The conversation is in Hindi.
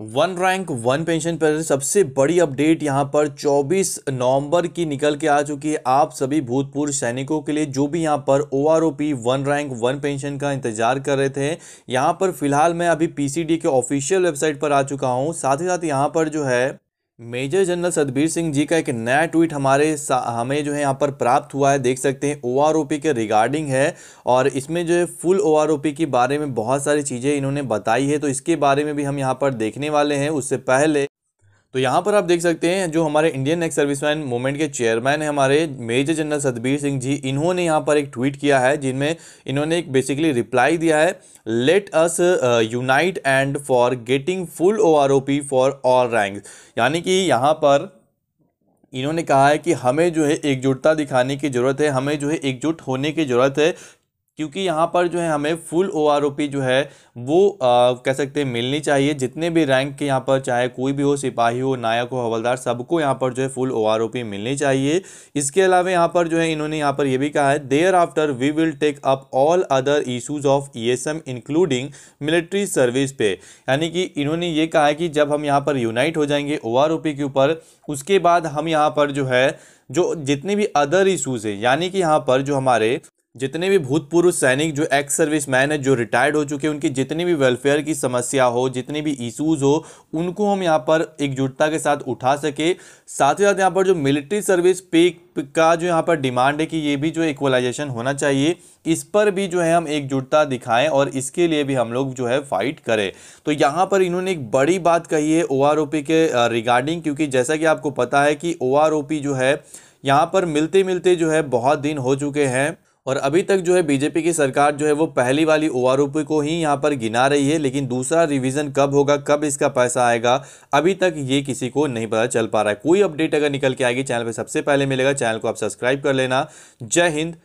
वन रैंक वन पेंशन पर सबसे बड़ी अपडेट यहां पर 24 नवंबर की निकल के आ चुकी है आप सभी भूतपूर्व सैनिकों के लिए जो भी यहां पर O R O P one rank one pension का इंतजार कर रहे थे यहां पर फिलहाल मैं अभी पीसीडी के ऑफिशियल वेबसाइट पर आ चुका हूं साथ ही साथ यहां पर जो है मेजर जनरल सतबीर सिंह जी का एक नया ट्वीट हमारे हमें जो है यहाँ पर प्राप्त हुआ है देख सकते हैं ओ के रिगार्डिंग है और इसमें जो है फुल ओ के बारे में बहुत सारी चीज़ें इन्होंने बताई है तो इसके बारे में भी हम यहाँ पर देखने वाले हैं उससे पहले तो यहाँ पर आप देख सकते हैं जो हमारे इंडियन नेक्स सर्विसमैन मूवमेंट के चेयरमैन हैं हमारे मेजर जनरल सतबीर सिंह जी इन्होंने यहाँ पर एक ट्वीट किया है जिनमें इन्होंने एक बेसिकली रिप्लाई दिया है let us unite and for getting full O R O P for all rank यानी कि यहाँ पर इन्होंने कहा है कि हमें जो है एकजुटता दिखाने की ज़रूरत है हमें जो है एकजुट होने की ज़रूरत है क्योंकि यहाँ पर जो है हमें फुल ओ जो है वो आ, कह सकते हैं मिलनी चाहिए जितने भी रैंक के यहाँ पर चाहे कोई भी हो सिपाही हो नायक हो हवलदार सबको यहाँ पर जो है फुल ओ मिलनी चाहिए इसके अलावा यहाँ पर जो है इन्होंने यहाँ पर ये भी कहा है thereafter we will take up all other issues of E S M including military service pay यानी कि इन्होंने ये कहा है कि जब हम यहाँ पर यूनाइट हो जाएंगे ओ के ऊपर उसके बाद हम यहाँ पर जो है जो जितने भी अदर इशूज़ हैं यानी कि यहाँ पर जो हमारे जितने भी भूतपूर्व सैनिक जो एक्स सर्विस मैन है जो रिटायर्ड हो चुके हैं उनकी जितनी भी वेलफेयर की समस्या हो जितने भी इश्यूज हो उनको हम यहाँ पर एकजुटता के साथ उठा सके साथ ही साथ यहाँ पर जो मिलिट्री सर्विस पे का जो यहाँ पर डिमांड है कि ये भी जो इक्वलाइजेशन होना चाहिए इस पर भी जो है हम एकजुटता दिखाएं और इसके लिए भी हम लोग जो है फाइट करें तो यहाँ पर इन्होंने एक बड़ी बात कही है ओ के रिगार्डिंग क्योंकि जैसा कि आपको पता है कि ओ जो है यहाँ पर मिलते मिलते जो है बहुत दिन हो चुके हैं और अभी तक जो है बीजेपी की सरकार जो है वो पहली वाली ओ को ही यहाँ पर गिना रही है लेकिन दूसरा रिवीजन कब होगा कब इसका पैसा आएगा अभी तक ये किसी को नहीं पता चल पा रहा है कोई अपडेट अगर निकल के आएगी चैनल पर सबसे पहले मिलेगा चैनल को आप सब्सक्राइब कर लेना जय हिंद